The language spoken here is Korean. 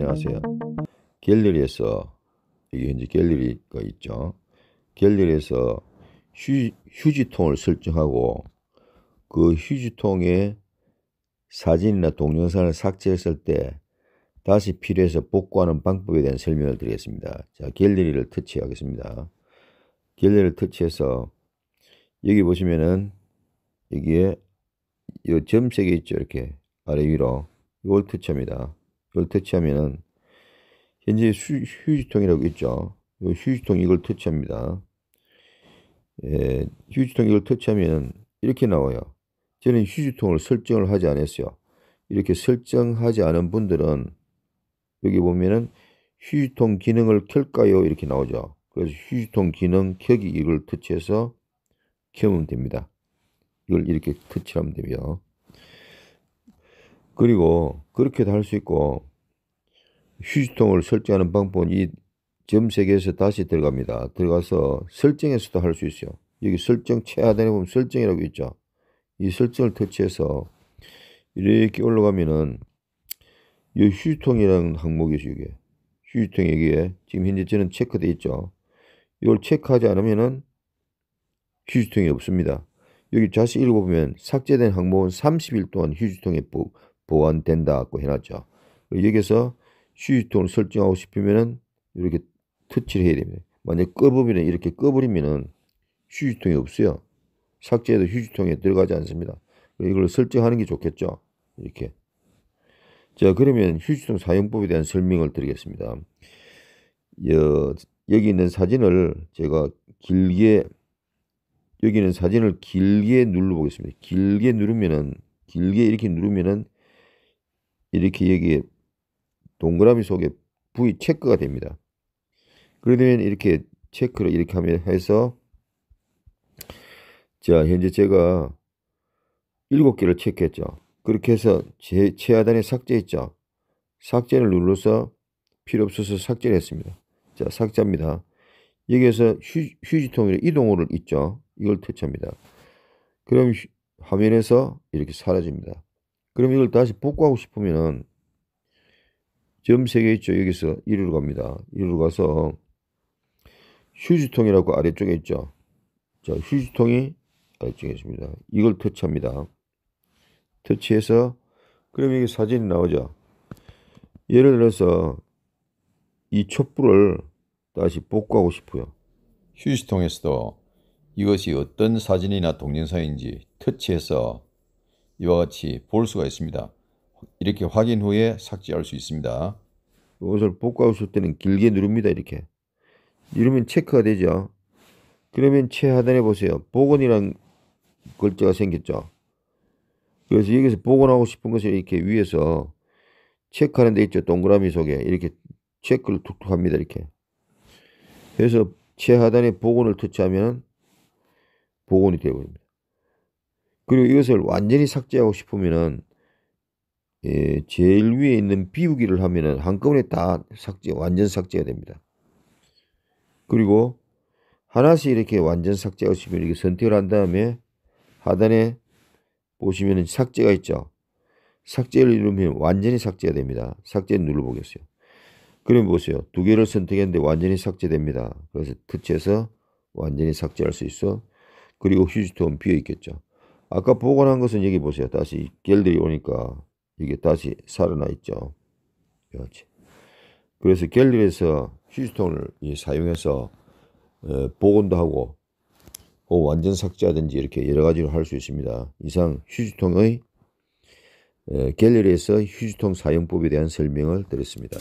안녕하세요. 갤러리에서 여기 현재 갤러리가 있죠. 갤러리에서 휴지, 휴지통을 설정하고 그 휴지통에 사진이나 동영상을 삭제했을 때 다시 필요해서 복구하는 방법에 대한 설명을 드리겠습니다. 자, 갤러리를 터치하겠습니다. 갤러리를 터치해서 여기 보시면은 여기에 이 점색이 있죠. 이렇게 아래 위로 이걸 터치합니다. 이걸 터치하면은 현재 휴지통이라고 있죠. 이 휴지통 이걸 터치합니다. 예, 휴지통 이걸 터치하면 이렇게 나와요. 저는 휴지통을 설정을 하지 않았어요. 이렇게 설정하지 않은 분들은 여기 보면은 휴지통 기능을 켤까요? 이렇게 나오죠. 그래서 휴지통 기능 켜기 이걸 터치해서 켜면 됩니다. 이걸 이렇게 터치하면 되고요. 그리고 그렇게도 할 수 있고 휴지통을 설정하는 방법은 이 점세계에서 다시 들어갑니다. 들어가서 설정에서도 할 수 있어요. 여기 설정 최하단에 보면 설정이라고 있죠. 이 설정을 터치해서 이렇게 올라가면은 이 휴지통이라는 항목이죠. 이게 휴지통 여기에 지금 현재 저는 체크돼 있죠. 이걸 체크하지 않으면은 휴지통이 없습니다. 여기 자세히 읽어보면 삭제된 항목은 30일 동안 휴지통에 보완된다고 해놨죠. 여기서 휴지통을 설정하고 싶으면은 이렇게 터치를 해야 됩니다. 만약 꺼버리면 이렇게 꺼버리면은 휴지통이 없어요. 삭제해도 휴지통에 들어가지 않습니다. 이걸 설정하는 게 좋겠죠. 이렇게. 자, 그러면 휴지통 사용법에 대한 설명을 드리겠습니다. 여, 여기 있는 사진을 제가 길게 여기 있는 사진을 길게 눌러 보겠습니다. 길게 누르면은 길게 이렇게 누르면은 이렇게 여기에 동그라미 속에 V 체크가 됩니다. 그러면 이렇게 체크를 이렇게 하면 해서 자 현재 제가 7 개를 체크했죠. 그렇게 해서 제, 최하단에 삭제했죠. 삭제를 눌러서 필요 없어서 삭제를 했습니다. 자 삭제합니다. 여기에서 휴, 휴지통에 이동호를 있죠. 이걸 터치합니다. 그럼 화면에서 이렇게 사라집니다. 그럼 이걸 다시 복구하고 싶으면은 점 3개 있죠. 여기서 이리로 갑니다. 이리로 가서 휴지통이라고 아래쪽에 있죠. 자, 휴지통이 아래쪽에 있습니다. 이걸 터치합니다. 터치해서 그럼 여기 사진이 나오죠. 예를 들어서 이 촛불을 다시 복구하고 싶어요. 휴지통에서도 이것이 어떤 사진이나 동영상인지 터치해서 이와 같이 볼 수가 있습니다. 이렇게 확인 후에 삭제할 수 있습니다. 이것을 복구하실 때는 길게 누릅니다. 이렇게. 누르면 체크가 되죠. 그러면 최하단에 보세요. 복원이란 글자가 생겼죠. 그래서 여기서 복원하고 싶은 것을 이렇게 위에서 체크하는 데 있죠. 동그라미 속에 이렇게 체크를 툭툭 합니다. 이렇게. 그래서 최하단에 복원을 터치하면 복원이 되어버립니다. 그리고 이것을 완전히 삭제하고 싶으면은 예, 제일 위에 있는 비우기를 하면은 한꺼번에 다 삭제, 완전 삭제가 됩니다. 그리고 하나씩 이렇게 완전 삭제하시면 이렇게 선택을 한 다음에 하단에 보시면은 삭제가 있죠. 삭제를 누르면 완전히 삭제가 됩니다. 삭제 눌러보겠어요. 그럼 보세요. 두 개를 선택했는데 완전히 삭제됩니다. 그래서 터치해서 완전히 삭제할 수 있어. 그리고 휴지통 비어 있겠죠. 아까 보관한 것은 여기 보세요. 다시 결들이 오니까 이게 다시 살아나 있죠. 그렇지. 그래서 결들에서 휴지통을 사용해서 보관도 어, 하고 어, 완전 삭제하든지 이렇게 여러 가지로 할 수 있습니다. 이상 휴지통의 갤러리에서 어, 휴지통 사용법에 대한 설명을 드렸습니다.